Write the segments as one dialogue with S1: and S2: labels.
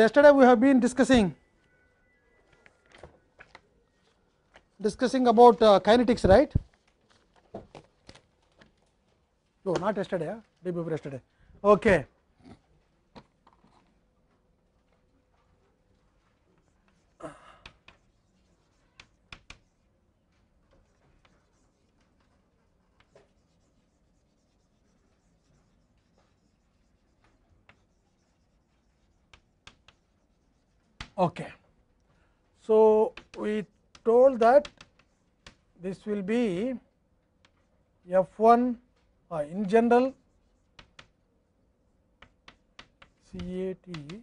S1: yesterday we have been discussing discussing about uh, kinetics, right? No, not yesterday, huh? day before yesterday. Okay. Okay. So, we told that this will be F 1 uh, in general C A T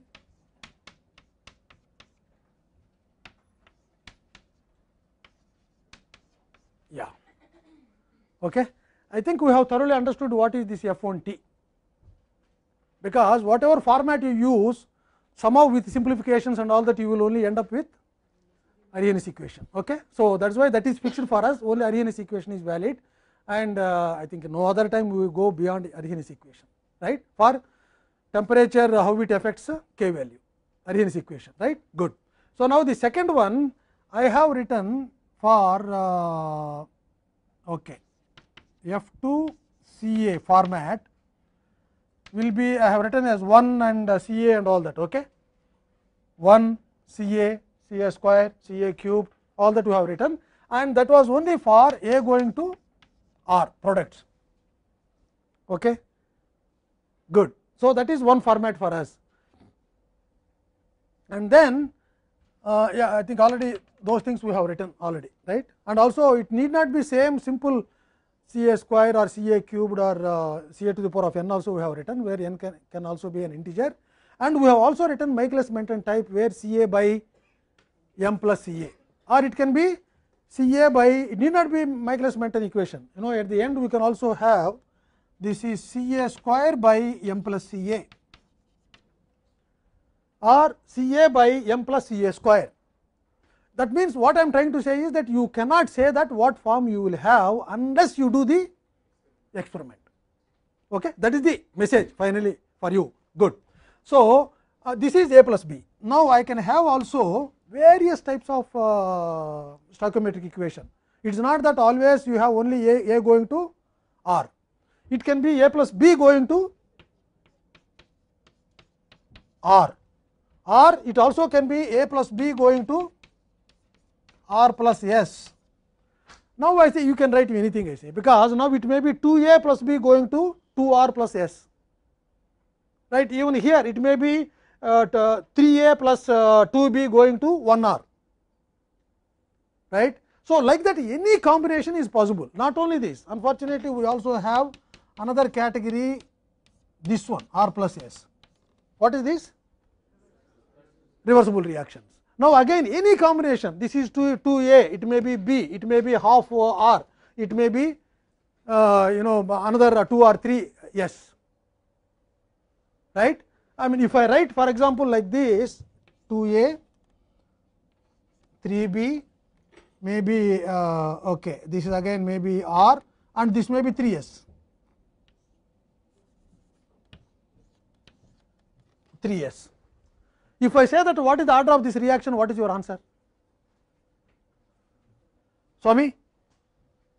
S1: yeah okay i think we have thoroughly understood what is this f1t because whatever format you use somehow with simplifications and all that you will only end up with Arrhenius equation. Okay? So, that is why that is fixed for us only Arrhenius equation is valid and uh, I think no other time we will go beyond Arrhenius equation right for temperature how it affects k value Arrhenius equation right good. So, now the second one I have written for uh, okay, F 2 C A format will be I have written as 1 and uh, C A and all that. Okay? 1 C A, C A square, C A cube, all that you have written, and that was only for A going to R products. Okay? Good. So, that is one format for us. And then, uh, yeah, I think already those things we have written already, right? And also, it need not be same simple c a square or c a cubed or uh, c a to the power of n also we have written, where n can, can also be an integer. And we have also written Michaelis Menten type, where c a by m plus c a or it can be c a by, it need not be Michaelis Menten equation. You know at the end we can also have this is c a square by m plus c a or c a by m plus c a square. That means, what I am trying to say is that you cannot say that what form you will have unless you do the experiment. Okay? That is the message finally for you. Good. So, uh, this is a plus b. Now, I can have also various types of uh, stoichiometric equation. It is not that always you have only a, a going to r. It can be a plus b going to r, or it also can be a plus b going to r plus s. Now, I say you can write anything I say, because now it may be 2 a plus b going to 2 r plus s, right. Even here it may be uh, 3 a plus uh, 2 b going to 1 r, right. So, like that any combination is possible, not only this unfortunately, we also have another category this one r plus s. What is this? Reversible reactions. Now, again any combination this is 2, 2 a it may be b it may be half r it may be uh, you know another 2 or 3 s right. I mean if I write for example, like this 2 a 3 b may be uh, okay this is again may be r and this may be 3 s 3 s If I say that what is the order of this reaction, what is your answer? Swami?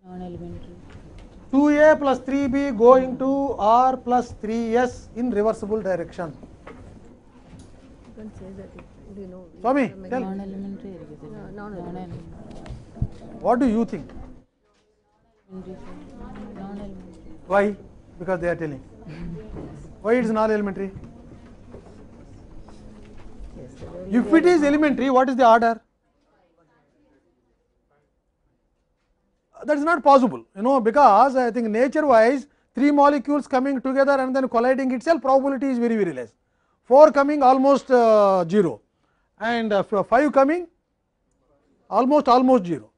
S1: Non-elementary. 2a plus 3b going to r plus 3s in reversible direction. You can say that it, you know, Swami, tell. Non-elementary. Non-elementary. What do you think? Non-elementary. Why? Because they are telling. Why it is non-elementary? If it is elementary, what is the order? That is not possible, you know, because I think nature wise three molecules coming together and then colliding itself probability is very very less. 4 coming almost uh, 0 and uh, 5 coming almost almost zero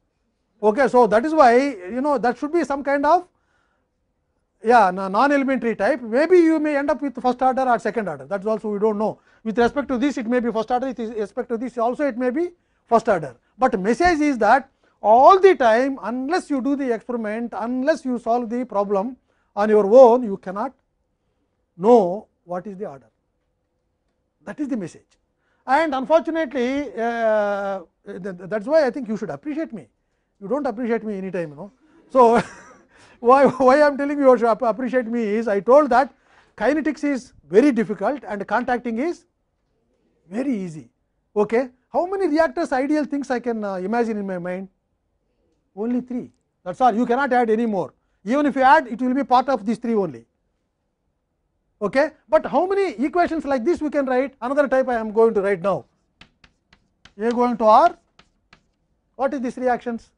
S1: Okay, so, that is why you know that should be some kind of yeah non-elementary type maybe you may end up with first order or second order that is also we do not know with respect to this it may be first order with respect to this also it may be first order. But message is that all the time unless you do the experiment unless you solve the problem on your own you cannot know what is the order that is the message. And unfortunately, uh, that is why I think you should appreciate me you do not appreciate me any time you know. So, why, why I am telling you also appreciate me is I told that kinetics is very difficult and contacting is very easy. Okay. How many reactors ideal things I can uh, imagine in my mind? Only three. That is all you cannot add any more. Even if you add it will be part of these three only. Okay. But how many equations like this we can write? Another type I am going to write now. A going to R. What is these reactions?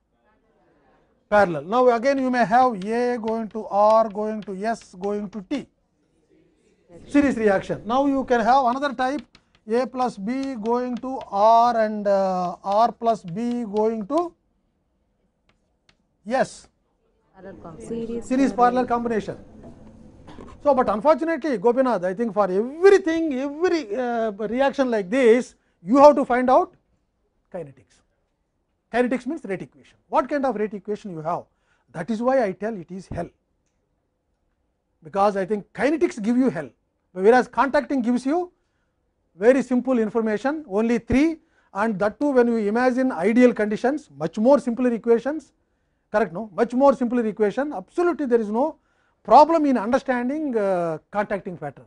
S1: parallel. Now, again you may have A going to R going to S going to T series reaction. Now, you can have another type A plus B going to R and uh, R plus B going to S series, series parallel combination. So, but unfortunately Gopinath I think for everything every uh, reaction like this you have to find out kinetics. Kinetics means rate equation. What kind of rate equation you have? That is why I tell it is hell, because I think kinetics give you hell, whereas contacting gives you very simple information only 3 and that too when you imagine ideal conditions much more simpler equations correct no much more simpler equation absolutely there is no problem in understanding uh, contacting pattern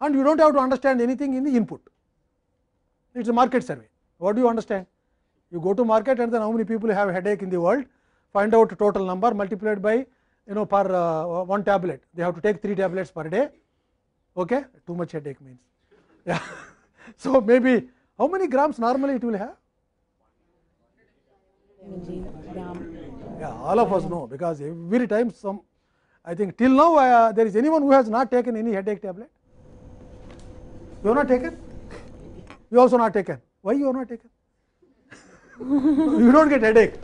S1: and you do not have to understand anything in the input it is a market survey what do you understand You go to market and then how many people have headache in the world, find out total number multiplied by you know per uh, one tablet. They have to take three tablets per day. Okay, too much headache means. Yeah. so maybe how many grams normally it will have? Yeah, all of us know because every time some, I think till now uh, there is anyone who has not taken any headache tablet. You have not taken? You also not taken. Why you are not taken? you don't get headache.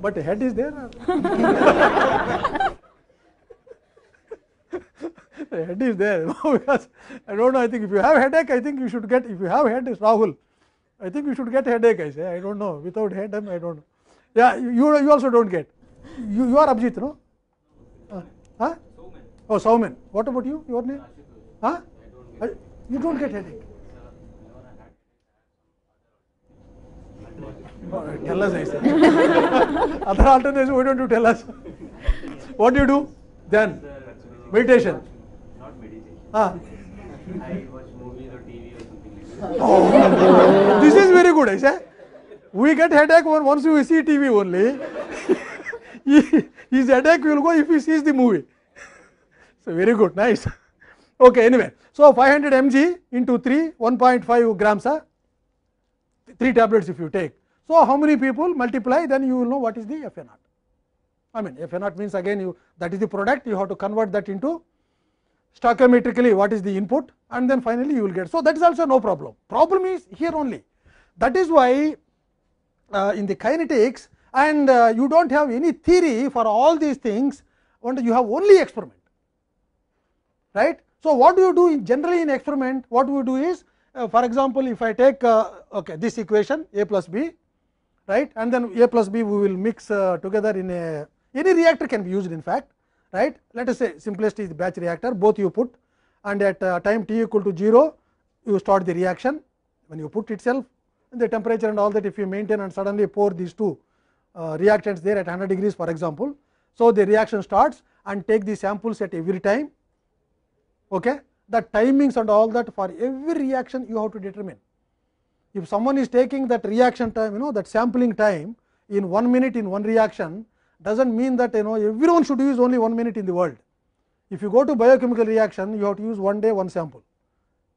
S1: But head is there. head is there. because I don't know, I think if you have headache, I think you should get, if you have head, is Rahul. I think you should get headache, I say. I don't know. Without head, I don't know. Yeah, you, you also don't get. You, you are abhijit no? Uh, huh? Oh, Sauman. What about you? Your name? Huh? you don't get headache. tell us. Other alternatives, why don't you tell us? what do you do then? Meditation. Not meditation. Huh? Ah. I watch movies or TV or something like Oh, this is very good, I We get headache when once you see TV only. His headache will go if he sees the movie. So very good, nice. Okay, anyway. So 500 mg into 3, 1.5 grams. Huh? three tablets if you take. So, how many people multiply then you will know what is the F a naught. I mean F a naught means again you that is the product you have to convert that into stoichiometrically what is the input and then finally you will get. So, that is also no problem. Problem is here only. That is why uh, in the kinetics and uh, you do not have any theory for all these things and you have only experiment. right? So, what do you do in generally in experiment what we do is Uh, for example, if I take uh, okay, this equation a plus b right and then a plus b we will mix uh, together in a any reactor can be used in fact right. Let us say simplest is batch reactor both you put and at time t equal to 0 you start the reaction when you put itself the temperature and all that if you maintain and suddenly pour these two uh, reactants there at 100 degrees for example. So, the reaction starts and take the samples at every time okay, the timings and all that for every reaction you have to determine. If someone is taking that reaction time, you know that sampling time in one minute in one reaction does not mean that you know everyone should use only one minute in the world. If you go to biochemical reaction, you have to use one day one sample,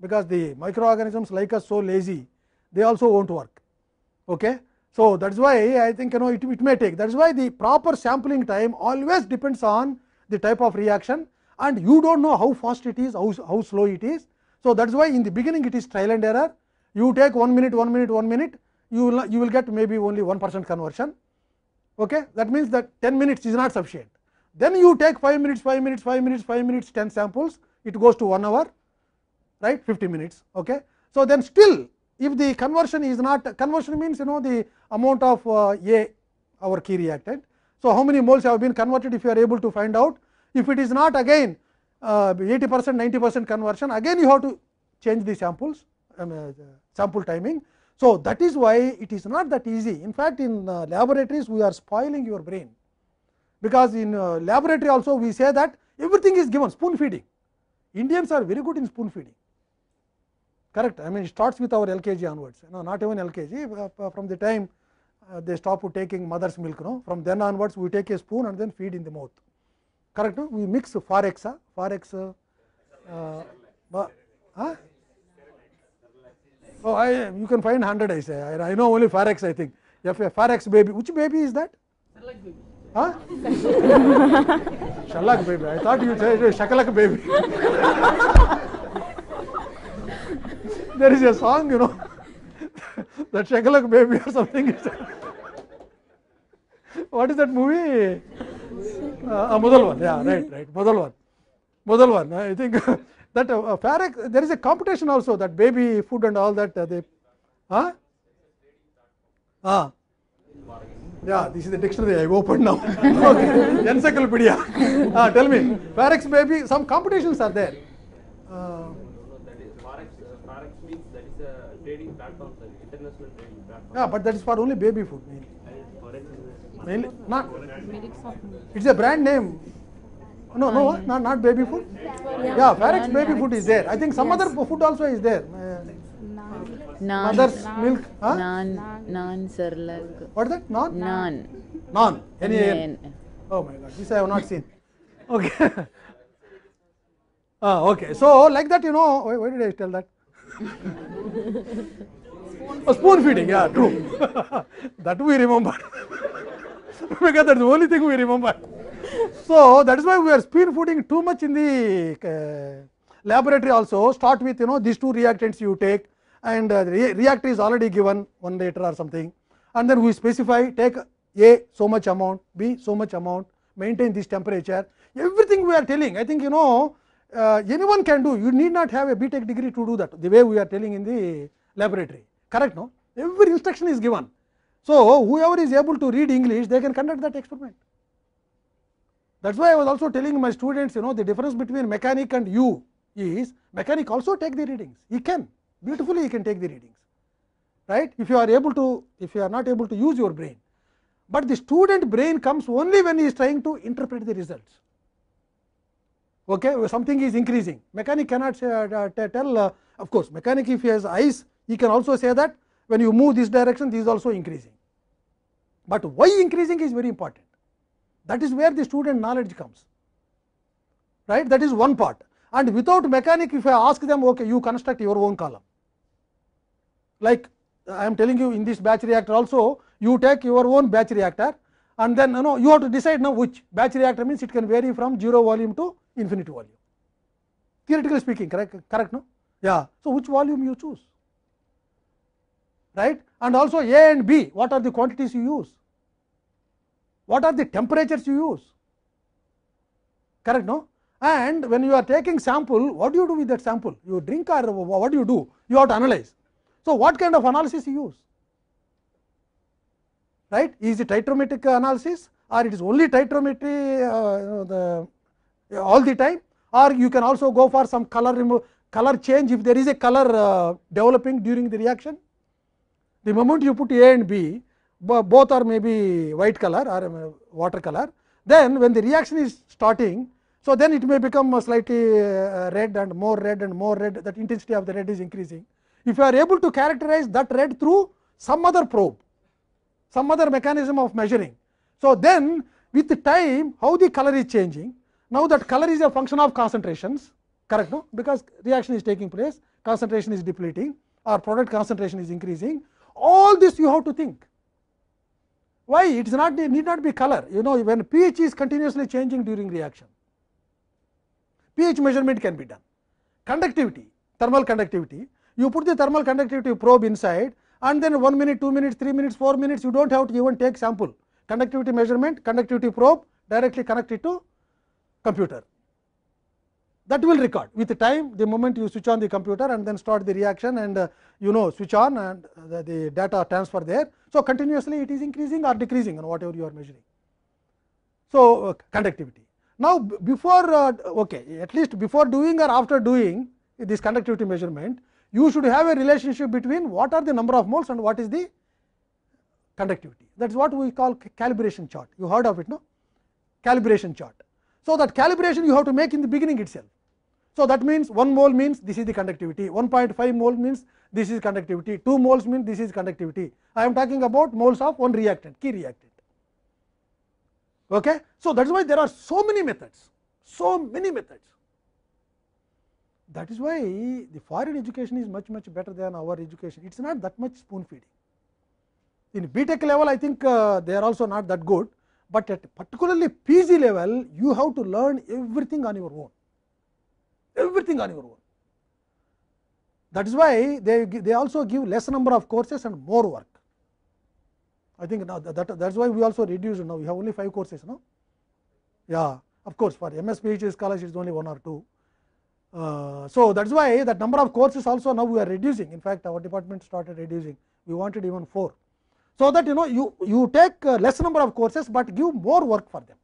S1: because the microorganisms like us so lazy, they also won't work. Okay? So, that is why I think you know it, it may take that is why the proper sampling time always depends on the type of reaction and you do not know how fast it is, how, how slow it is. So, that is why in the beginning it is trial and error. You take 1 minute, 1 minute, 1 minute, you will, you will get maybe only 1 percent conversion. Okay? That means that 10 minutes is not sufficient. Then you take 5 minutes, 5 minutes, 5 minutes, 5 minutes, 10 samples, it goes to 1 hour, right 50 minutes. Okay? So, then still if the conversion is not conversion means you know the amount of uh, A our key reactant. So, how many moles have been converted if you are able to find out if it is not again 80 percent 90 percent conversion again you have to change the samples sample timing. So, that is why it is not that easy in fact, in laboratories we are spoiling your brain because in laboratory also we say that everything is given spoon feeding Indians are very good in spoon feeding correct I mean it starts with our LKG onwards no not even LKG from the time they stop taking mother's milk no from then onwards we take a spoon and then feed in the mouth correct we mix forex forex oh I you can find hundred I say I know only forex I think F A forex baby which baby is that షల్లాక్ baby I thought you షకలక్ baby there is a song, you know, that Shakalak Baby or something. what is that movie? முதல் one yeah right right முதல் one முதல் one I think that uh, uh, Farrakh, there is a competition also that baby food and all that uh, they, huh? Ah, yeah, this is the dictionary I opened now. okay, encyclopedia. ah, tell me, Farrakh baby, some competitions are there. Uh, yeah, but that is for only baby food mainly. not. It's a brand name. No, no, what? not not baby food. Yeah, yeah baby food is there. I think some yes. other food also is there. Uh, naan. Mother's naan. milk. Huh? Naan. Naan, sirlag. What is that? Naan. Naan. Naan. Any. Naan. Oh my God, this I have not seen. Okay. ah, okay. So like that, you know. Why, why did I tell that? spoon, oh, spoon feeding. Yeah, true. that we remember because that's the only thing we remember. so, that is why we are spoon feeding too much in the uh, laboratory also. Start with you know these two reactants you take and uh, re reactor is already given 1 liter or something and then we specify take A so much amount, B so much amount, maintain this temperature. Everything we are telling, I think you know uh, anyone can do, you need not have a B Tech degree to do that, the way we are telling in the laboratory, correct no? Every instruction is given. So, whoever is able to read English, they can conduct that experiment. That is why I was also telling my students, you know, the difference between mechanic and you is mechanic also take the readings. He can beautifully he can take the readings, right? If you are able to, if you are not able to use your brain, but the student brain comes only when he is trying to interpret the results. Okay, something is increasing. Mechanic cannot say, uh, tell. Uh, of course, mechanic if he has eyes, he can also say that when you move this direction, this is also increasing. But why increasing is very important. That is where the student knowledge comes. Right? That is one part. And without mechanic, if I ask them, okay, you construct your own column. Like I am telling you in this batch reactor also, you take your own batch reactor and then you know you have to decide now which batch reactor means it can vary from zero volume to infinity volume. Theoretically speaking, correct? Correct, no? Yeah. So which volume you choose? right and also A and B what are the quantities you use, what are the temperatures you use correct no and when you are taking sample what do you do with that sample you drink or what do you do you have to analyze. So, what kind of analysis you use right is it titrometric analysis or it is only titrometry uh, the, all the time or you can also go for some color remove color change if there is a color uh, developing during the reaction The moment you put A and B, both are maybe white color or um, water color, then when the reaction is starting, so then it may become slightly uh, red and more red and more red, that intensity of the red is increasing. If you are able to characterize that red through some other probe, some other mechanism of measuring. So, then with the time how the color is changing, now that color is a function of concentrations, correct no? because reaction is taking place, concentration is depleting or product concentration is increasing. all this you have to think why it is not it need not be color you know when ph is continuously changing during reaction ph measurement can be done conductivity thermal conductivity you put the thermal conductivity probe inside and then 1 minute 2 minutes 3 minutes 4 minutes you do not have to even take sample conductivity measurement conductivity probe directly connected to computer that will record with time the moment you switch on the computer and then start the reaction and uh, you know switch on and the, the, data transfer there. So, continuously it is increasing or decreasing and whatever you are measuring. So, uh, conductivity. Now, before uh, okay, at least before doing or after doing this conductivity measurement, you should have a relationship between what are the number of moles and what is the conductivity. That is what we call calibration chart. You heard of it, no? Calibration chart. So, that calibration you have to make in the beginning itself. So, that means 1 mole means this is the conductivity, 1.5 mole means this is conductivity, 2 moles means this is conductivity. I am talking about moles of one reactant, key reactant. Okay? So, that is why there are so many methods, so many methods. That is why the foreign education is much, much better than our education. It is not that much spoon feeding. In BTEC level, I think uh, they are also not that good, but at particularly PG level, you have to learn everything on your own. everything on your own. That is why they, they also give less number of courses and more work. I think now that, that is why we also reduced now, we have only 5 courses now. Yeah, of course, for MS PhD scholars it is only 1 or 2. Uh, so, that is why that number of courses also now we are reducing. In fact, our department started reducing, we wanted even 4. So, that you know you, you take uh, less number of courses, but give more work for them.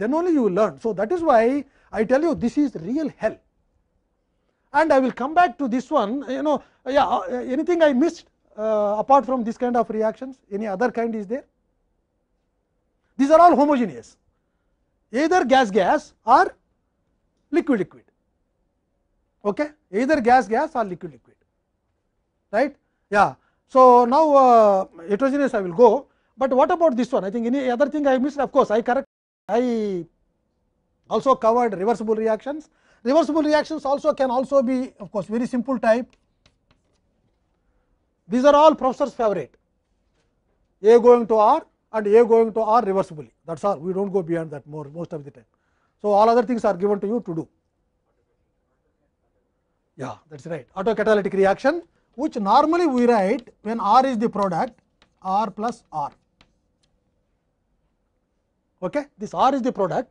S1: then only you will learn. So, that is why I tell you this is real hell and I will come back to this one you know yeah anything I missed uh, apart from this kind of reactions any other kind is there. These are all homogeneous either gas gas or liquid liquid okay either gas gas or liquid liquid right yeah so now uh, heterogeneous i will go but what about this one i think any other thing i missed of course i correct I also covered reversible reactions. Reversible reactions also can also be of course, very simple type. These are all professor's favorite A going to R and A going to R reversibly that is all we do not go beyond that more most of the time. So, all other things are given to you to do. Yeah, that is right. Autocatalytic reaction, which normally we write when R is the product R plus R. okay this r is the product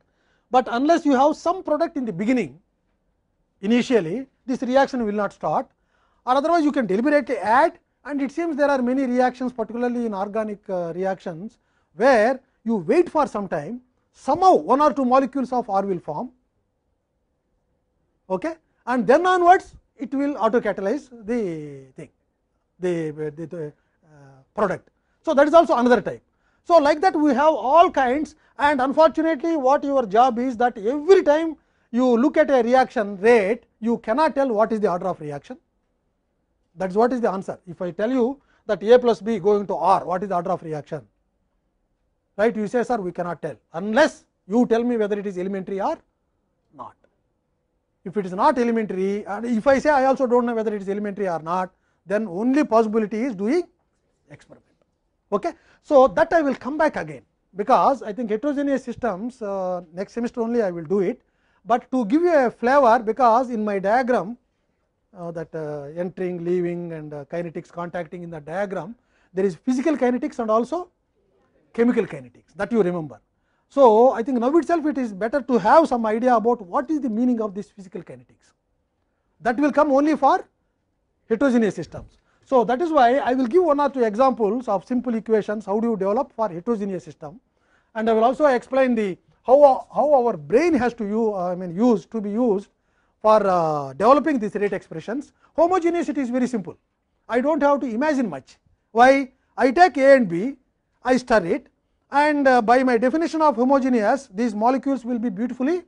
S1: but unless you have some product in the beginning initially this reaction will not start or otherwise you can deliberately add and it seems there are many reactions particularly in organic uh, reactions where you wait for some time somehow one or two molecules of r will form okay and then onwards it will auto catalyze the thing the, the, the uh, product so that is also another type So, like that we have all kinds and unfortunately, what your job is that every time you look at a reaction rate, you cannot tell what is the order of reaction. That is what is the answer. If I tell you that A plus B going to R, what is the order of reaction? Right? You say, sir, we cannot tell unless you tell me whether it is elementary or not. If it is not elementary and if I say I also do not know whether it is elementary or not, then only possibility is doing experiment. Okay. So, that I will come back again, because I think heterogeneous systems uh, next semester only I will do it, but to give you a flavor because in my diagram uh, that uh, entering, leaving and uh, kinetics contacting in the diagram, there is physical kinetics and also chemical kinetics that you remember. So, I think now itself it is better to have some idea about what is the meaning of this physical kinetics that will come only for heterogeneous systems. So, that is why I will give one or two examples of simple equations, how do you develop for heterogeneous system and I will also explain the how, uh, how our brain has to use, uh, I mean use to be used for uh, developing these rate expressions. Homogeneity is very simple. I do not have to imagine much. Why? I take A and B, I stir it and uh, by my definition of homogeneous, these molecules will be beautifully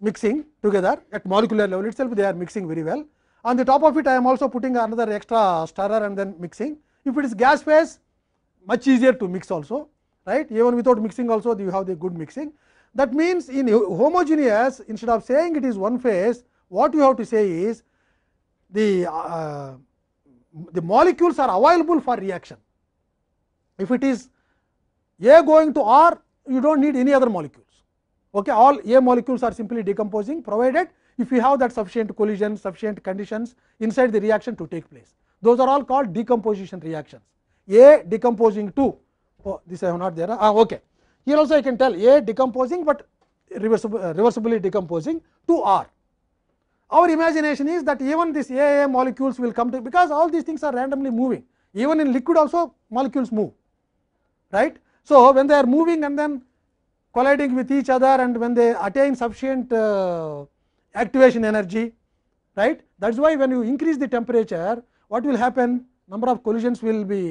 S1: mixing together at molecular level itself, they are mixing very well. On the top of it, I am also putting another extra stirrer and then mixing. If it is gas phase, much easier to mix also, right? Even without mixing also, you have the good mixing. That means, in homogeneous, instead of saying it is one phase, what you have to say is the, uh, the molecules are available for reaction. If it is A going to R, you do not need any other molecules. Okay, all A molecules are simply decomposing provided if you have that sufficient collision, sufficient conditions inside the reaction to take place. Those are all called decomposition reactions. A decomposing to, oh, this I have not there, ah, okay. Here also I can tell A decomposing, but reversible, uh, reversibly decomposing to R. Our imagination is that even this AA molecules will come to, because all these things are randomly moving. Even in liquid also molecules move, right. So, when they are moving and then colliding with each other and when they attain sufficient uh, activation energy right that is why when you increase the temperature what will happen number of collisions will be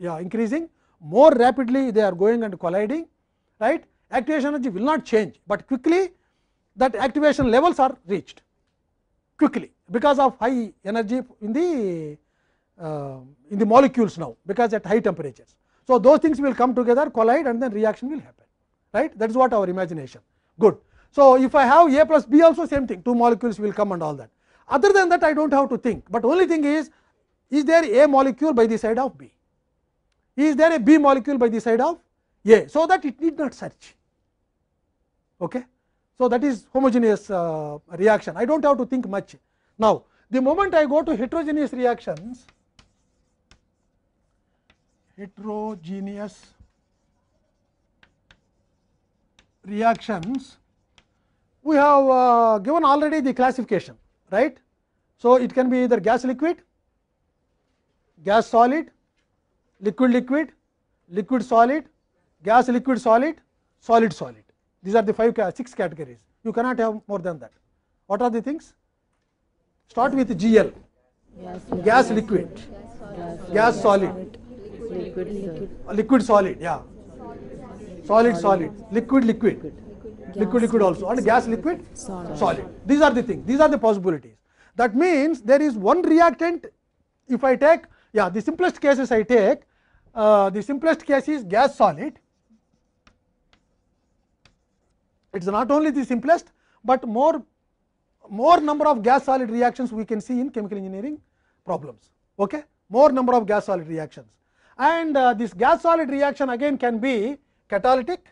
S1: yeah, increasing more rapidly they are going and colliding right activation energy will not change, but quickly that activation levels are reached quickly because of high energy in the uh, in the molecules now because at high temperatures. So, those things will come together collide and then reaction will happen right that is what our imagination good. So, if I have A plus B also same thing, two molecules will come and all that. Other than that, I do not have to think, but only thing is, is there A molecule by the side of B? Is there a B molecule by the side of A? So, that it need not search. Okay? So, that is homogeneous uh, reaction. I do not have to think much. Now, the moment I go to heterogeneous reactions, heterogeneous reactions, we have uh, given already the classification right. So, it can be either gas liquid, gas solid, liquid liquid, liquid solid, gas liquid solid, solid solid. These are the five six categories. You cannot have more than that. What are the things? Start with GL, gas, gas liquid, gas solid, liquid solid, yeah, solid solid, liquid liquid. liquid liquid also and gas liquid solid. These are the things, these are the possibilities. That means, there is one reactant if I take yeah the simplest cases I take uh, the simplest case is gas solid. It is not only the simplest, but more more number of gas solid reactions we can see in chemical engineering problems. Okay? More number of gas solid reactions. And uh, this gas solid reaction again can be catalytic,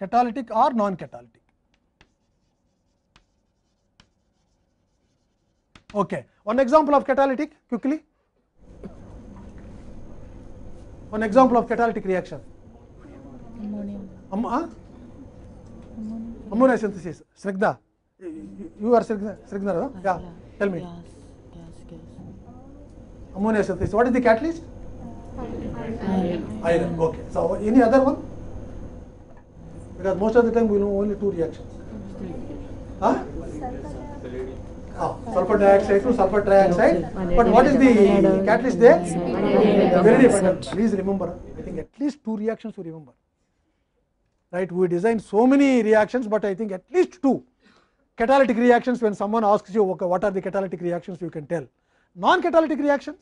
S1: catalytic or non-catalytic. Okay. One example of catalytic quickly. One example of catalytic reaction. Ammonia. Ammonia. Ammonia synthesis. Srigda. You are Srigda, Srigda right? Yeah. Tell me. Yes. Yes. Ammonia synthesis. What is the catalyst? Iron. Iron. Okay. So any other one? because most of the time we know only two reactions. Huh?
S2: Oh, sulfur dioxide to sulfur trioxide. But what is the catalyst there? Very different.
S1: Please remember, I think at least two reactions to remember. Right, we designed so many reactions, but I think at least two catalytic reactions. When someone asks you, okay, what are the catalytic reactions, you can tell. Non catalytic reactions?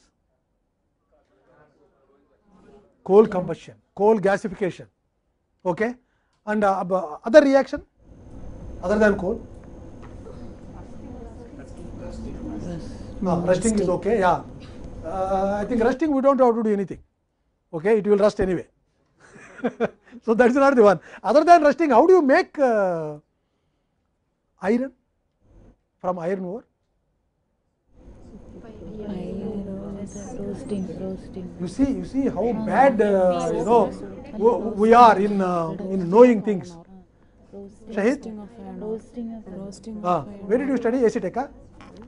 S1: Coal combustion, coal gasification. Okay, And uh, other reaction other than coal? No, rusting is okay, yeah. Uh, I think rusting we don't have to do anything. Okay, it will rust anyway. so that's not the one. Other than rusting, how do you make uh, iron from iron ore? roasting roasting you see you see how bad uh, you know we are in uh, in knowing things Shahid? Roasting Roasting ah, where did you study? ACTECA?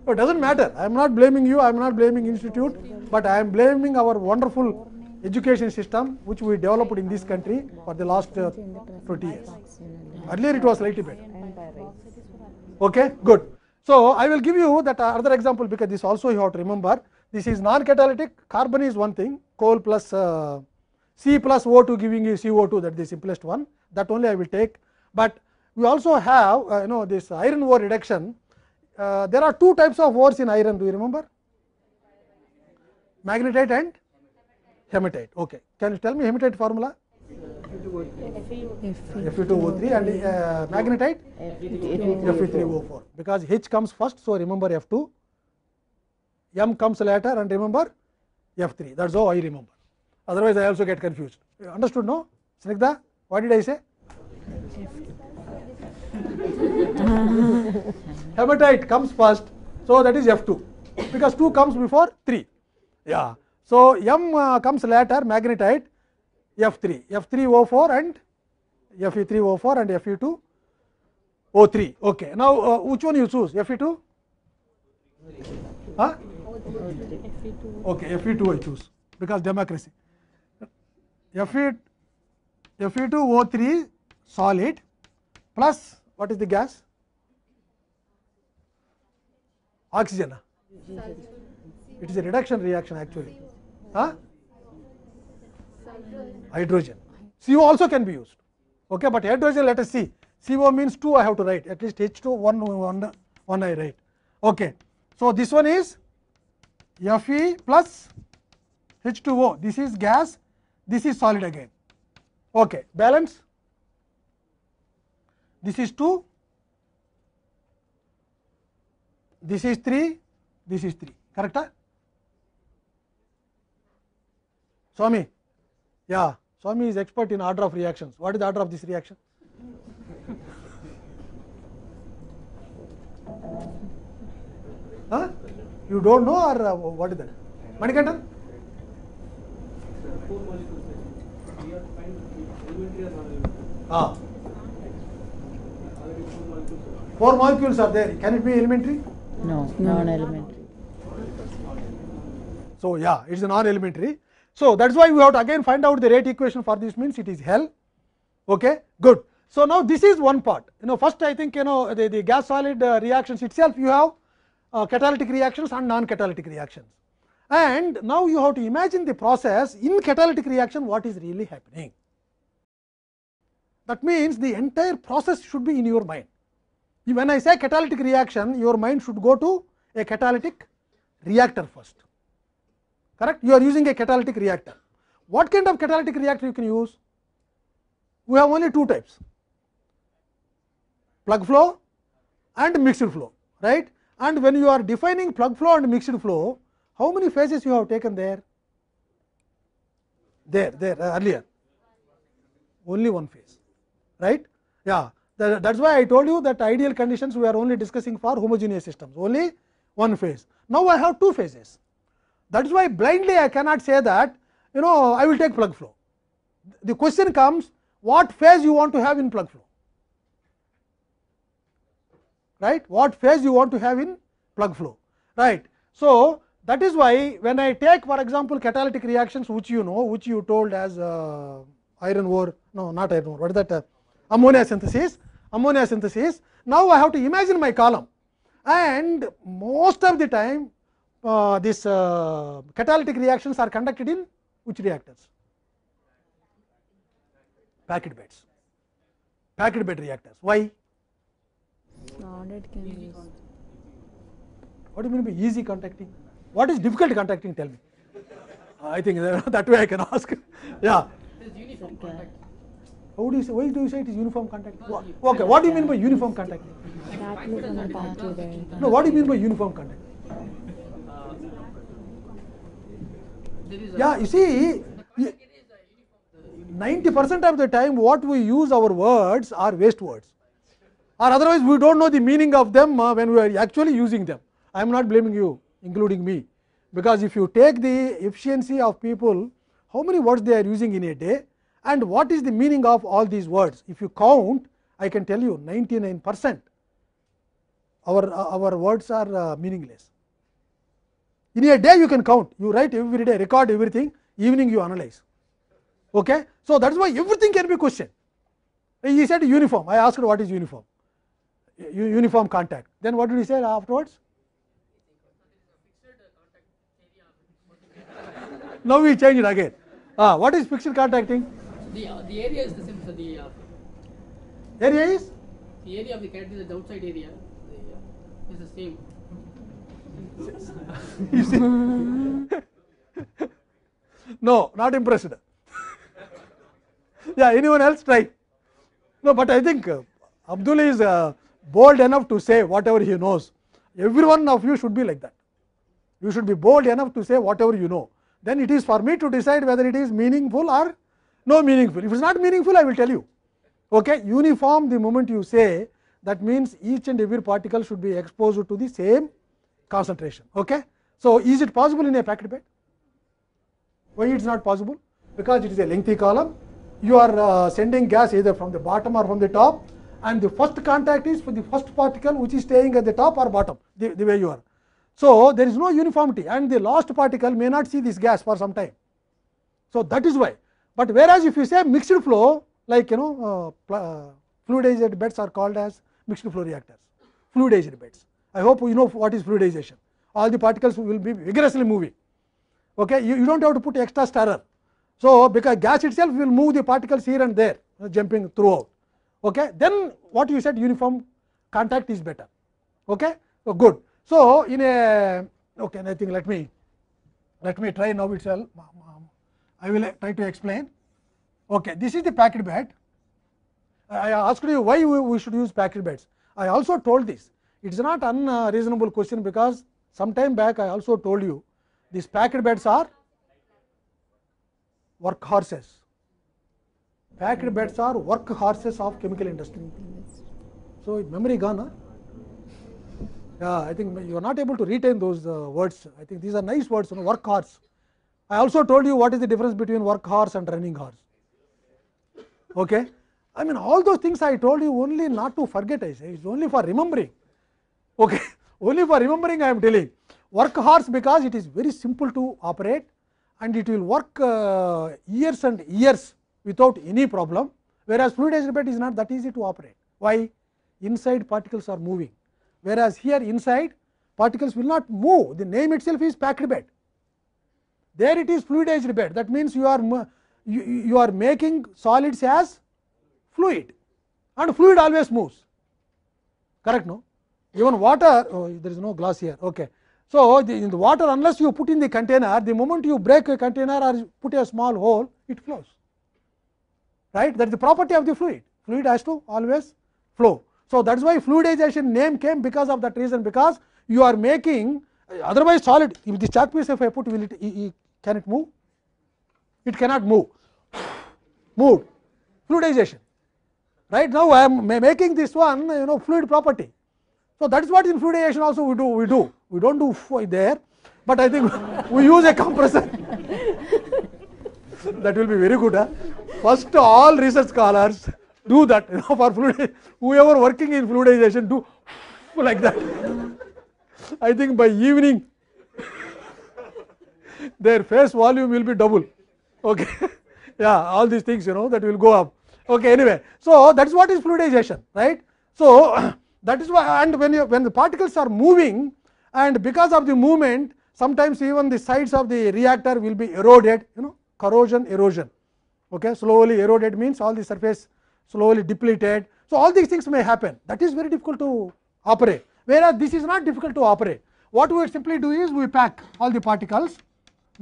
S1: No, it doesn't matter. I am not blaming you, I am not blaming institute, but I am blaming our wonderful education system which we developed in this country for the last uh, 20 years.
S2: Earlier it was little bit.
S1: Okay, good. So I will give you that uh, other example because this also you have to remember. This is non-catalytic, carbon is one thing, coal plus uh, C plus O2 giving you CO2 that is the simplest one, that only I will take. But we also have uh, you know this iron ore reduction. Uh, there are two types of ores in iron, do you remember? Magnetite and hematite. Okay. Can you tell me hematite formula? Fe2O3 and uh, magnetite? Fe3O4 because H comes first. So, remember F2 m comes later and remember f 3 that is how I remember otherwise I also get confused understood no Snigdha what did I say hematite comes first so that is f 2 because 2 comes before 3 yeah so m uh, comes later magnetite f 3 f 3 o 4 and f e 3 o 4 and f e 2 o 3 okay now uh, which one you choose f e 2 huh? Okay, Fe2 I choose because democracy. Fe, Fe2O3 solid plus what is the gas? Oxygen. It is a reduction reaction actually. Huh? Hydrogen. CO also can be used. Okay, but hydrogen let us see. CO means 2 I have to write at least H2 1, 1, 1 I write. Okay. So, this one is Fe plus H2O. This is gas, this is solid again. Okay, balance. This is 2, this is 3, this is 3. Correct? Swami, yeah, Swami is expert in order of reactions. What is the order of this reaction? huh? You don't know or what is that Manikandan four molecules are there can it be elementary no non elementary so yeah it's a non elementary so that's why we have to again find out the rate equation for this means it is hell okay good so now this is one part you know first i think you know the, the gas solid uh, reactions itself you have uh, catalytic reactions and non-catalytic reactions. And now, you have to imagine the process in catalytic reaction what is really happening. That means, the entire process should be in your mind. When I say catalytic reaction, your mind should go to a catalytic reactor first. Correct? You are using a catalytic reactor. What kind of catalytic reactor you can use? We have only two types plug flow and mixed flow, right? and when you are defining plug flow and mixed flow, how many phases you have taken there? There, there uh, earlier, only one phase, right? Yeah, that, that's why I told you that ideal conditions we are only discussing for homogeneous systems, only one phase. Now I have two phases. That is why blindly I cannot say that you know I will take plug flow. The question comes what phase you want to have in plug flow. right what phase you want to have in plug flow right so that is why when i take for example catalytic reactions which you know which you told as uh, iron ore no not iron ore what is that uh, ammonia synthesis ammonia synthesis now i have to imagine my column and most of the time uh, this uh, catalytic reactions are conducted in which reactors packed beds packed bed reactors why audit can use. What do you mean by easy contacting? What is difficult contacting? Tell me. I think that way I can ask. yeah. How do you say? Why do you say it is uniform contact? What, okay. What do you mean by uniform contact? No. What do you mean by uniform contact? Uh, yeah. You see. 90% of the time what we use our words are waste words or otherwise we do not know the meaning of them uh, when we are actually using them. I am not blaming you including me, because if you take the efficiency of people, how many words they are using in a day and what is the meaning of all these words. If you count, I can tell you 99 percent our, uh, our words are uh, meaningless. In a day you can count, you write every day, record everything, evening you analyze. Okay? So, that is why everything can be questioned. He said uniform, I asked what is uniform uniform contact. Then what did he say afterwards? now we change it again. Ah, what is fixed contacting? The, uh, the area is the same. for the uh, area is? The area of the cat is the outside area. The, uh, is the same. you see? no, not impressed. yeah, anyone else try? No, but I think uh, Abdul is uh, bold enough to say whatever he knows. Every one of you should be like that. You should be bold enough to say whatever you know. Then it is for me to decide whether it is meaningful or no meaningful. If it is not meaningful, I will tell you. Okay? Uniform the moment you say, that means each and every particle should be exposed to the same concentration. Okay? So, is it possible in a packed bed? Why it is not possible? Because it is a lengthy column. You are uh, sending gas either from the bottom or from the top. and the first contact is for the first particle which is staying at the top or bottom the, the way you are. So, there is no uniformity and the last particle may not see this gas for some time. So, that is why, but whereas if you say mixed flow like you know uh, uh, fluidized beds are called as mixed flow reactors, fluidized beds. I hope you know what is fluidization, all the particles will be vigorously moving. Okay? You, you do not have to put extra stirrer. So, because gas itself will move the particles here and there jumping throughout. okay then what you said uniform contact is better okay so good so in a okay i think let me let me try now itself i will try to explain okay this is the packet bed i asked you why we should use packet beds i also told this it is not unreasonable question because some time back i also told you these packet beds are workhorses packed beds are work horses of chemical industry so memory గానా I think you are not able to retain those words I think these are nice words work horse I also told you what is the difference between work horse and running horse okay I mean all those things I told you only not to forget I it's only for remembering okay only for remembering I'm telling work horse because it is very simple to operate and it will work uh, years and years without any problem, whereas fluidized bed is not that easy to operate. Why? Inside particles are moving, whereas here inside particles will not move. The name itself is packed bed. There it is fluidized bed. That means you are you, you are making solids as fluid, and fluid always moves. Correct? No. Even water. Oh, there is no glass here. Okay. So, the, in the water unless you put in the container, the moment you break a container or put a small hole, it flows. right that is the property of the fluid fluid has to always flow so that is why fluidization name came because of that reason because you are making otherwise solid if this chalk piece if i put will it can it move it cannot move moved fluidization right now i am making this one you know fluid property so that is what in fluidization also we do we do we don't do there but i think we use a compressor that will be very good. Huh? First, all research scholars do that you know, for fluid, whoever working in fluidization do like that. I think by evening their face volume will be double. Okay. yeah, all these things you know that will go up. Okay, anyway, so thats what is fluidization, right? So that is why, and when you when the particles are moving, and because of the movement, sometimes even the sides of the reactor will be eroded, you know, corrosion erosion. Okay? Slowly eroded means all the surface slowly depleted. So, all these things may happen that is very difficult to operate whereas, this is not difficult to operate. What we simply do is we pack all the particles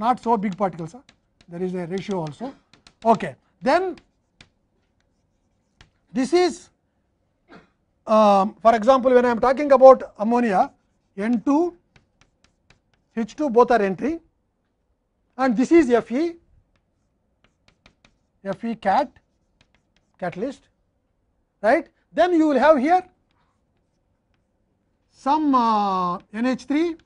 S1: not so big particles huh? there is a ratio also. Okay. Then this is um, for example, when I am talking about ammonia N h2 H both are entry and this is F Fe cat catalyst right then you will have here some uh, NH3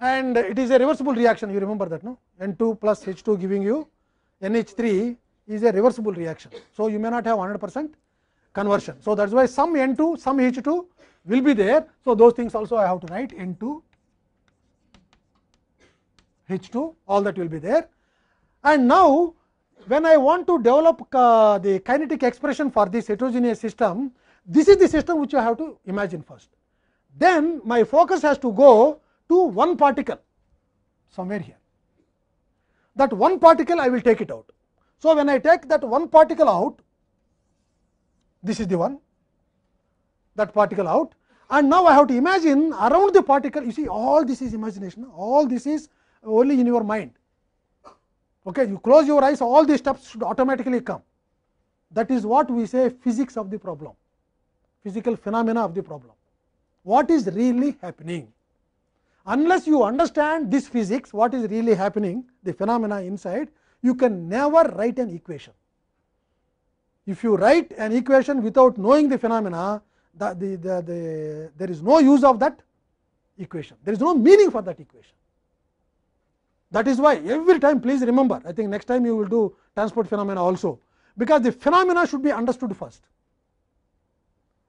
S1: and it is a reversible reaction you remember that no N2 plus H2 giving you NH3 is a reversible reaction. So, you may not have 100 percent conversion. So, that is why some N2 some H2 will be there. So, those things also I have to write N2 H2 all that will be there and now when I want to develop uh, the kinetic expression for this heterogeneous system, this is the system which I have to imagine first. Then my focus has to go to one particle somewhere here. That one particle I will take it out. So, when I take that one particle out, this is the one that particle out and now I have to imagine around the particle you see all this is imagination all this is only in your mind Okay, you close your eyes, all these steps should automatically come. That is what we say physics of the problem, physical phenomena of the problem. What is really happening? Unless you understand this physics, what is really happening, the phenomena inside, you can never write an equation. If you write an equation without knowing the phenomena, the, the, the, the, there is no use of that equation. There is no meaning for that equation. That is why every time please remember, I think next time you will do transport phenomena also, because the phenomena should be understood first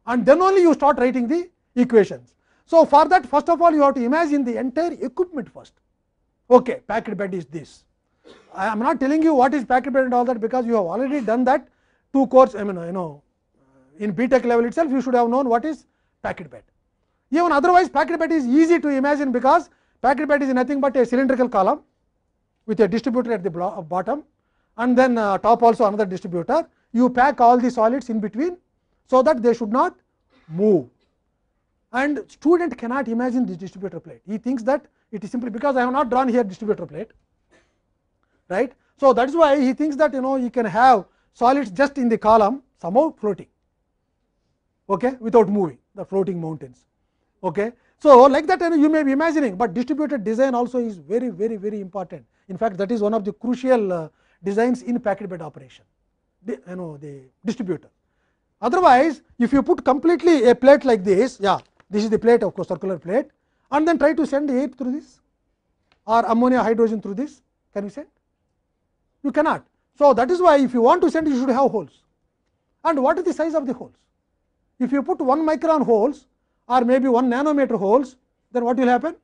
S1: and then only you start writing the equations. So, for that first of all you have to imagine the entire equipment first. Okay, packet bed is this. I am not telling you what is packet bed and all that because you have already done that two course I mean uh, you know in B Tech level itself you should have known what is packet bed. Even otherwise packet bed is easy to imagine because packet bed is nothing but a cylindrical column with a distributor at the bottom and then uh, top also another distributor. You pack all the solids in between, so that they should not move. And student cannot imagine this distributor plate. He thinks that it is simply because I have not drawn here distributor plate, right. So, that is why he thinks that you know you can have solids just in the column somehow floating okay, without moving the floating mountains. Okay. So, like that you may be imagining, but distributed design also is very, very, very important. In fact, that is one of the crucial uh, designs in packet bed operation, the, you know the distributor. Otherwise, if you put completely a plate like this, yeah, this is the plate of course, circular plate and then try to send air through this or ammonia hydrogen through this, can you send? You cannot. So, that is why if you want to send, you should have holes. And what is the size of the holes? If you put 1 micron holes or maybe 1 nanometer holes, then what will happen?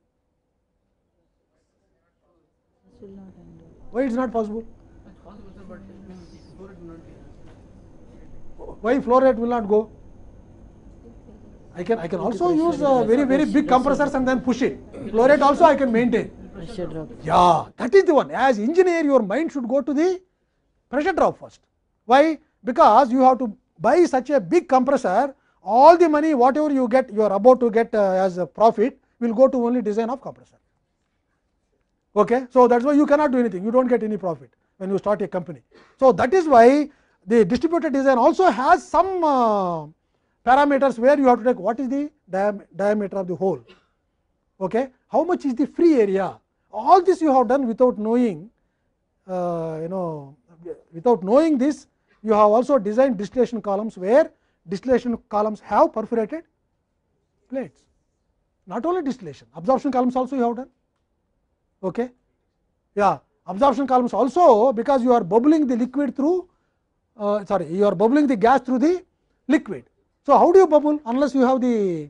S1: Why it's not possible? It's possible, sir, but flow rate will not be. Why flow rate will not go? I can I can also use uh, very very big compressors and then push it. Flow rate also I can maintain. Pressure drop. Yeah, that is the one. As engineer, your mind should go to the pressure drop first. Why? Because you have to buy such a big compressor. All the money, whatever you get, you are about to get uh, as a profit, will go to only design of compressor. Okay? So, that is why you cannot do anything, you do not get any profit when you start a company. So, that is why the distributed design also has some uh, parameters where you have to take what is the diam diameter of the hole, okay? how much is the free area. All this you have done without knowing, uh, you know, without knowing this, you have also designed distillation columns where distillation columns have perforated plates. Not only distillation, absorption columns also you have done. okay yeah absorption columns also because you are bubbling the liquid through uh, sorry you are bubbling the gas through the liquid so how do you bubble unless you have the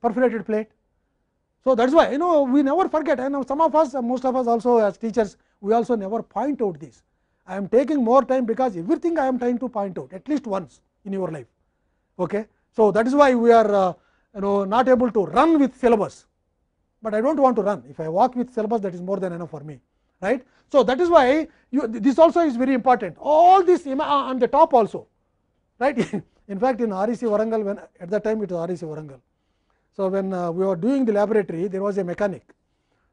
S1: perforated plate so that's why you know we never forget and some of us most of us also as teachers we also never point out this i am taking more time because everything i am trying to point out at least once in your life okay so that is why we are uh, you know not able to run with syllabus but I do not want to run. If I walk with syllabus that is more than enough for me. right. So, that is why you, this also is very important all this uh, on the top also right. in fact, in REC Varangal when at that time it was REC Varangal. So, when uh, we were doing the laboratory there was a mechanic.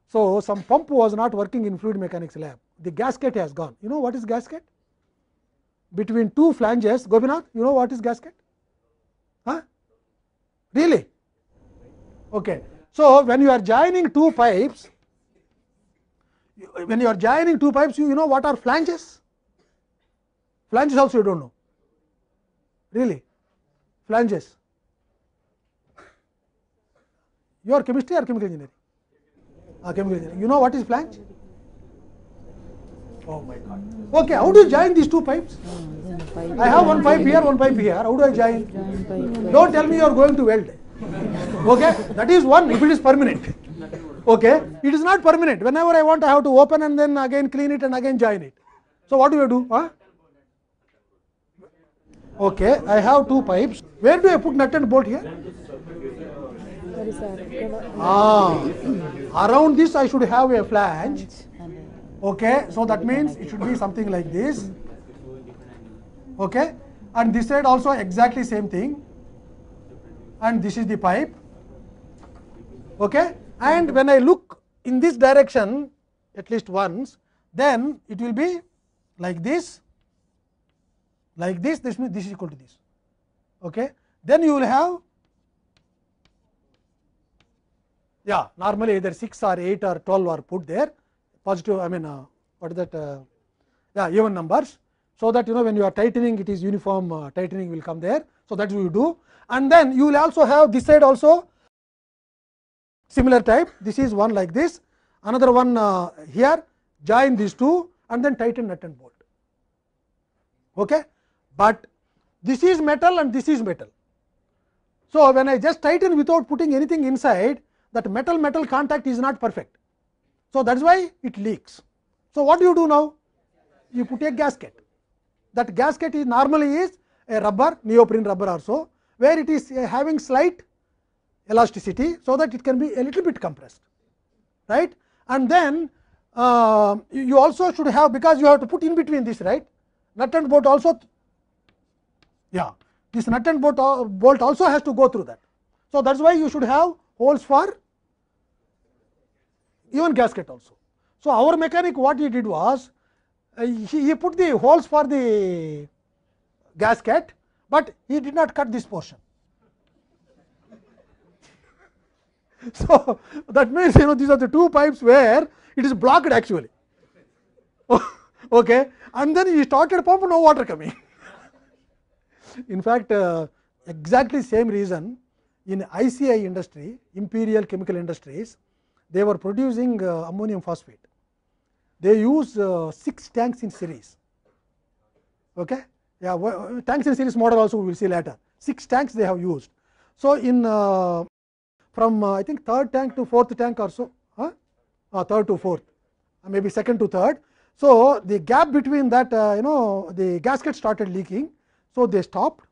S1: So, some pump was not working in fluid mechanics lab the gasket has gone you know what is gasket between two flanges Gopinath you know what is gasket huh? really okay So, when you are joining two pipes, when you are joining two pipes, you, you know what are flanges? Flanges also you do not know, really flanges. You are chemistry or chemical engineering? Ah, chemical engineering. You know what is flange? Oh my god. Okay, how do you join these two pipes? I have one pipe here, one pipe here. How do I join? Don't tell me you are going to weld. okay that is one if it is permanent okay it is not permanent whenever i want i have to open and then again clean it and again join it so what do i do huh? okay i have two pipes where do i put nut and bolt here ah around this i should have a flange okay so that means it should be something like this okay and this side also exactly same thing and this is the pipe. Okay? And when I look in this direction at least once, then it will be like this, like this, this means this is equal to this. Okay? Then you will have, yeah, normally either 6 or 8 or 12 are put there, positive, I mean, uh, what is that, uh, yeah, even numbers. So, that you know when you are tightening, it is uniform uh, tightening will come there. So, that you do and then you will also have this side also similar type. This is one like this, another one uh, here join these two and then tighten nut and bolt. Okay? But this is metal and this is metal. So, when I just tighten without putting anything inside that metal metal contact is not perfect. So, that is why it leaks. So, what do you do now? You put a gasket. That gasket is normally is a rubber neoprene rubber or so where it is uh, having slight elasticity, so that it can be a little bit compressed. right? And then uh, you also should have, because you have to put in between this, right? nut and bolt also, yeah, this nut and bolt, uh, bolt also has to go through that. So, that is why you should have holes for even gasket also. So, our mechanic what he did was, uh, he, he put the holes for the gasket but he did not cut this portion. So, that means you know these are the two pipes where it is blocked actually okay. and then he started pump no water coming. in fact, uh, exactly same reason in ICI industry, Imperial Chemical Industries, they were producing uh, ammonium phosphate. They use uh, six tanks in series. Okay. Yeah, well, tanks in series model also we will see later. Six tanks they have used. So, in uh, from uh, I think third tank to fourth tank or so, huh? uh, third to fourth, uh, maybe second to third. So, the gap between that uh, you know the gasket started leaking. So, they stopped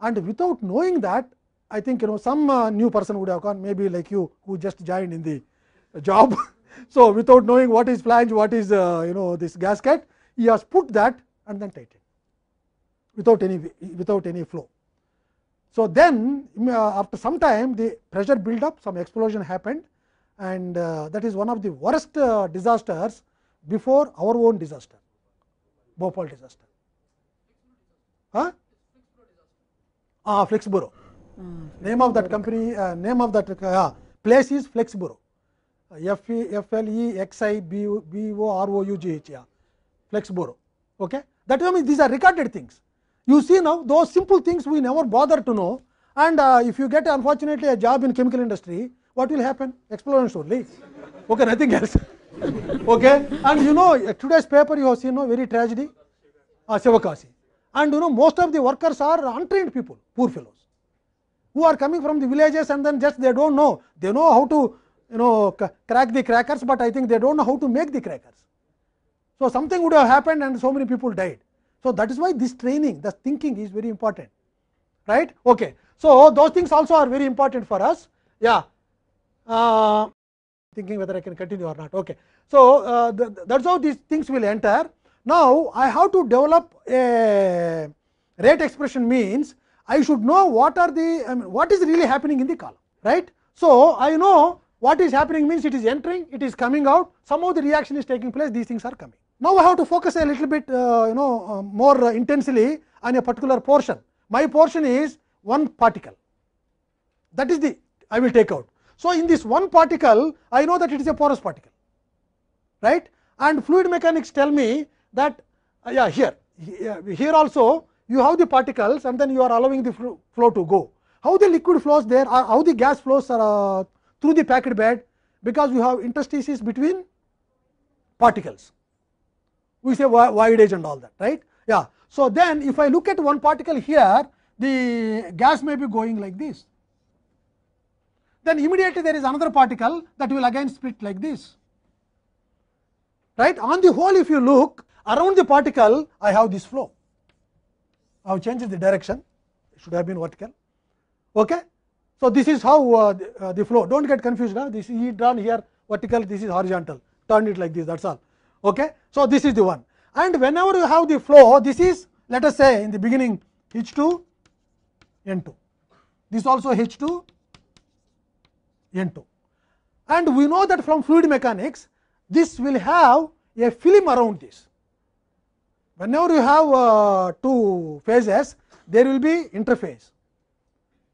S1: and without knowing that I think you know some uh, new person would have gone maybe like you who just joined in the job. so, without knowing what is flange, what is uh, you know this gasket, he has put that and then tightened. without any without any flow. So, then after some time the pressure build up some explosion happened and uh, that is one of the worst uh, disasters before our own disaster Bhopal disaster. Huh? Ah, Flexboro. Mm, name of that company, uh, name of that uh, place is Flexboro. F E F L E X I B, B O R O U G H. Yeah, Flexboro. Okay, that means these are recorded things. You see now those simple things we never bother to know and uh, if you get unfortunately a job in chemical industry, what will happen? explosion only. Okay, nothing else. okay, and you know today's paper you have seen no very tragedy, uh, Sevakasi. And you know most of the workers are untrained people, poor fellows, who are coming from the villages and then just they don't know. They know how to you know crack the crackers, but I think they don't know how to make the crackers. So something would have happened and so many people died. So, that is why this training, the thinking is very important, right? Okay. So, those things also are very important for us. Yeah. Uh, thinking whether I can continue or not. Okay. So, uh, th that is how these things will enter. Now, I have to develop a rate expression means I should know what are the I mean, what is really happening in the column, right? So, I know what is happening means it is entering, it is coming out, some of the reaction is taking place, these things are coming. Now, I have to focus a little bit uh, you know uh, more uh, intensely on a particular portion. My portion is one particle that is the I will take out. So, in this one particle I know that it is a porous particle right and fluid mechanics tell me that uh, yeah here uh, here also you have the particles and then you are allowing the flow to go. How the liquid flows there or uh, how the gas flows are, through the packed bed because you have interstices between particles. we say void age and all that right yeah so then if i look at one particle here the gas may be going like this then immediately there is another particle that will again split like this right on the whole if you look around the particle i have this flow i have changed the direction it should have been vertical okay so this is how uh, the, uh, the flow don't get confused Huh? this is drawn here vertical this is horizontal turn it like this that's all Okay? So, this is the one and whenever you have the flow this is let us say in the beginning H 2 N 2, this also H 2 N 2 and we know that from fluid mechanics this will have a film around this. Whenever you have uh, two phases there will be interface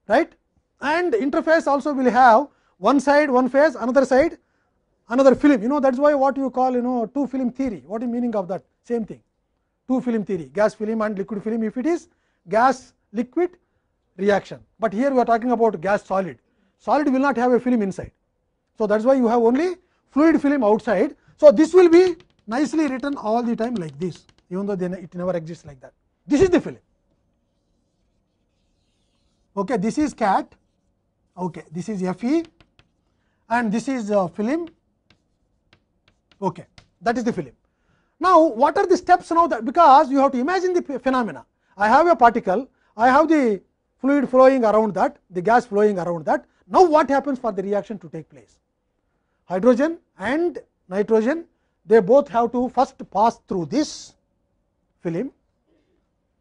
S1: right and interface also will have one side one phase another side another film you know that is why what you call you know two film theory what is meaning of that same thing two film theory gas film and liquid film if it is gas liquid reaction but here we are talking about gas solid solid will not have a film inside so that is why you have only fluid film outside so this will be nicely written all the time like this even though it never exists like that this is the film okay this is cat okay this is fe and this is uh, film Okay, that is the film. Now, what are the steps now that because you have to imagine the phenomena. I have a particle, I have the fluid flowing around that, the gas flowing around that. Now, what happens for the reaction to take place? Hydrogen and nitrogen, they both have to first pass through this film.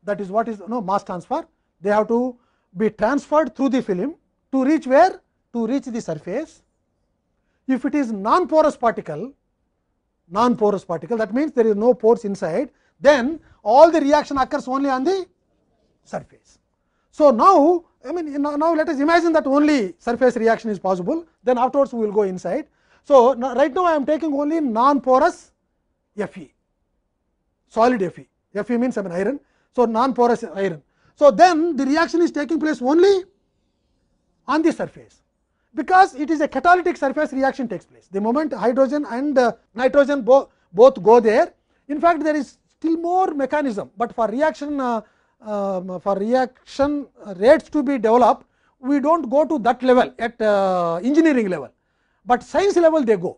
S1: That is what is no mass transfer. They have to be transferred through the film to reach where? To reach the surface. If it is non porous particle, non-porous particle that means there is no pores inside then all the reaction occurs only on the surface. So, now I mean now let us imagine that only surface reaction is possible then afterwards we will go inside. So, right now I am taking only non-porous Fe solid Fe, Fe means I mean iron. So, non-porous iron. So, then the reaction is taking place only on the surface. because it is a catalytic surface reaction takes place. The moment hydrogen and uh, nitrogen bo both go there, in fact, there is still more mechanism, but for reaction uh, um, for reaction rates to be developed, we do not go to that level at uh, engineering level, but science level they go.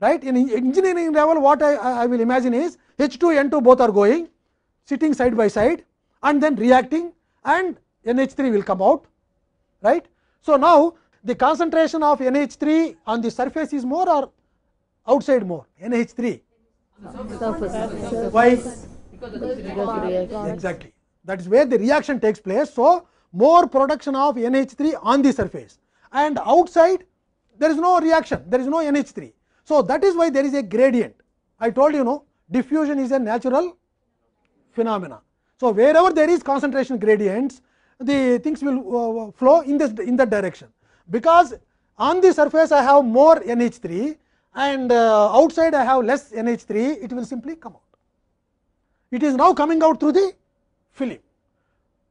S1: Right? In engineering level, what I, I will imagine is H 2 N 2 both are going sitting side by side and then reacting and NH 3 will come out. right? So, now the concentration of NH3 on the surface is more or outside more NH3 surface. why exactly that is where the reaction takes place so more production of NH3 on the surface and outside there is no reaction there is no NH3 so that is why there is a gradient I told you no diffusion is a natural phenomena so wherever there is concentration gradients the things will uh, flow in this in that direction because on the surface I have more NH3 and uh, outside I have less NH3, it will simply come out. It is now coming out through the film.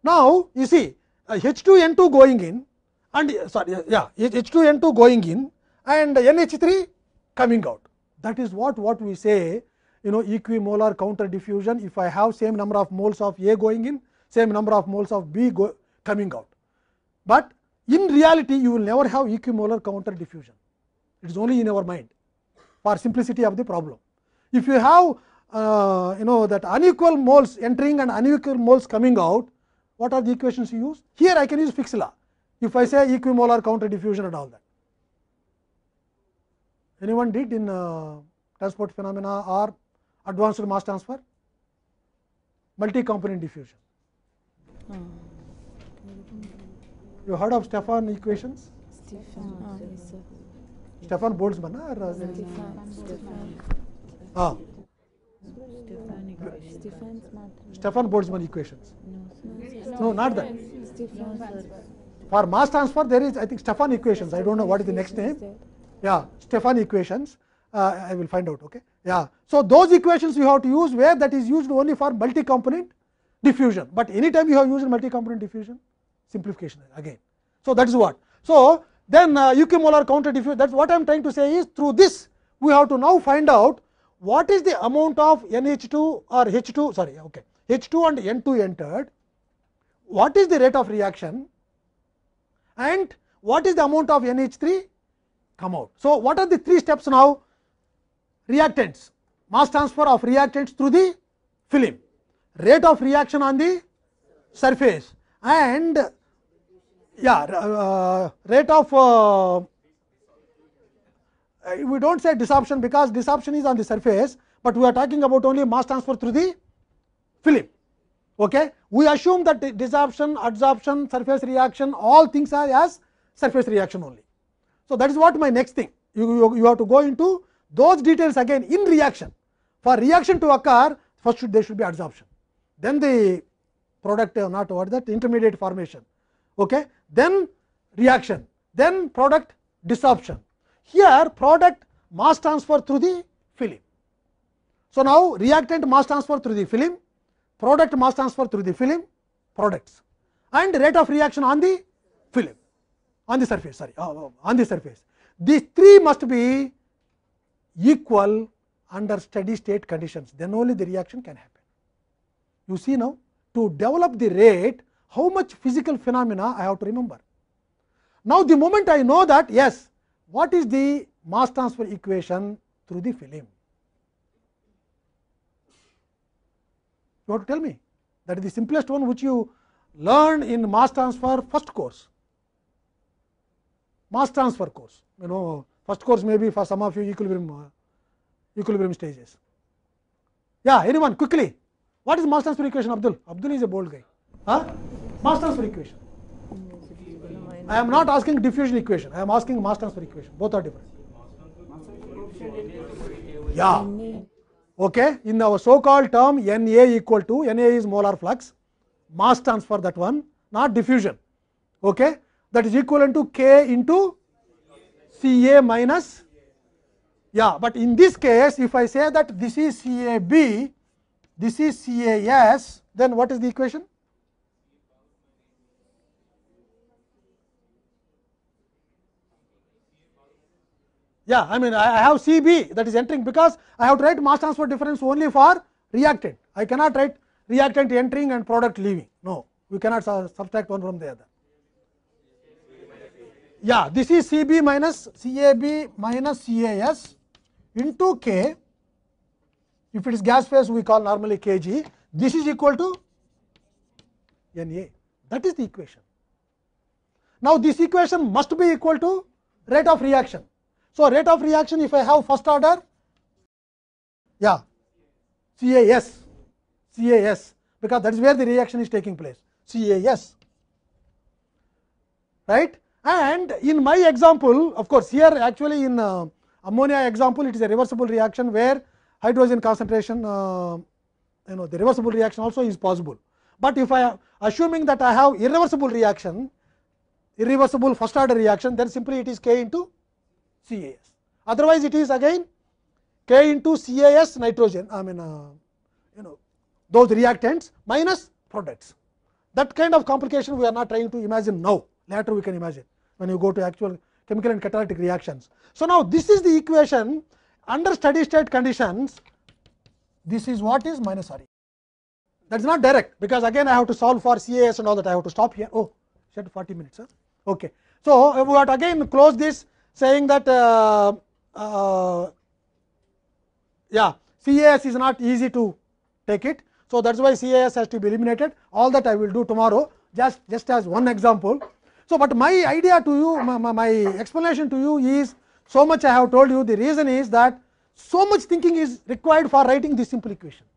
S1: Now, you see uh, H2N2 going in and uh, sorry, uh, yeah, H2N2 going in and NH3 coming out. That is what, what we say you know equimolar counter diffusion. If I have same number of moles of A going in, same number of moles of B go, coming out. But In reality, you will never have equimolar counter diffusion. It is only in our mind for simplicity of the problem. If you have uh, you know that unequal moles entering and unequal moles coming out, what are the equations you use? Here I can use Fick's law, if I say equimolar counter diffusion and all that. Anyone did in uh, transport phenomena or advanced mass transfer? Multi component diffusion. Hmm. You heard of Stefan equations? Stefan. Ah, Stefan Boltzmann or ah, Stefan. Stefan. Ah. Stefan. Boltzmann equations. No, no not that. For mass transfer, there is I think Stefan equations. I don't know what is the next name. Yeah, Stefan equations. Uh, I will find out. Okay. Yeah. So those equations you have to use where that is used only for multi-component diffusion. But anytime you have used multi-component diffusion, simplification again. So, that is what. So, then uh, equimolar counter diffusion that is what I am trying to say is through this we have to now find out what is the amount of NH2 or H2 sorry okay H2 and N2 entered what is the rate of reaction and what is the amount of NH3 come out. So, what are the three steps now reactants mass transfer of reactants through the film rate of reaction on the surface and yeah uh, rate of uh, uh we do not say desorption because desorption is on the surface, but we are talking about only mass transfer through the film. Okay? We assume that desorption, adsorption, surface reaction all things are as surface reaction only. So, that is what my next thing you, you, you have to go into those details again in reaction. For reaction to occur first should, there should be adsorption, then the product or uh, not what that intermediate formation okay then reaction then product desorption here product mass transfer through the film so now reactant mass transfer through the film product mass transfer through the film products and rate of reaction on the film on the surface sorry on the surface these three must be equal under steady state conditions then only the reaction can happen you see now to develop the rate how much physical phenomena I have to remember. Now, the moment I know that yes, what is the mass transfer equation through the film? You have to tell me that is the simplest one which you learned in mass transfer first course, mass transfer course. You know, first course may be for some of you equilibrium uh, equilibrium stages. Yeah, anyone quickly. What is mass transfer equation, Abdul? Abdul is a bold guy. Huh? mass transfer equation. I am not asking diffusion equation. I am asking mass transfer equation. Both are different. Yeah. Okay. In our so-called term Na equal to Na is molar flux, mass transfer that one, not diffusion. Okay. That is equivalent to K into Ca minus. Yeah. But in this case, if I say that this is CAB, this is CAS, then what is the equation? Yeah, I mean I have C b that is entering because I have to write mass transfer difference only for reactant. I cannot write reactant entering and product leaving. No, we cannot subtract one from the other. Yeah, this is C b minus C a b minus cas into K. If it is gas phase, we call normally K g. This is equal to N a. That is the equation. Now, this equation must be equal to rate of reaction. So, rate of reaction if I have first order, yeah, CAS, CAS because that is where the reaction is taking place, CAS, right. And in my example, of course, here actually in uh, ammonia example, it is a reversible reaction where hydrogen concentration, uh, you know, the reversible reaction also is possible. But if I assuming that I have irreversible reaction, irreversible first order reaction, then simply it is K into CAS. Otherwise, it is again K into CAS nitrogen, I mean, uh, you know, those reactants minus products. That kind of complication we are not trying to imagine now, later we can imagine when you go to actual chemical and catalytic reactions. So, now this is the equation under steady state conditions, this is what is minus R. That is not direct, because again I have to solve for CAS and all that, I have to stop here. Oh, said 40 minutes. Huh? Okay. So, uh, we have to again close this saying that uh, uh, yeah CAS is not easy to take it. So, that is why CAS has to be eliminated all that I will do tomorrow just, just as one example. So, but my idea to you my, my, my explanation to you is so much I have told you the reason is that so much thinking is required for writing this simple equation.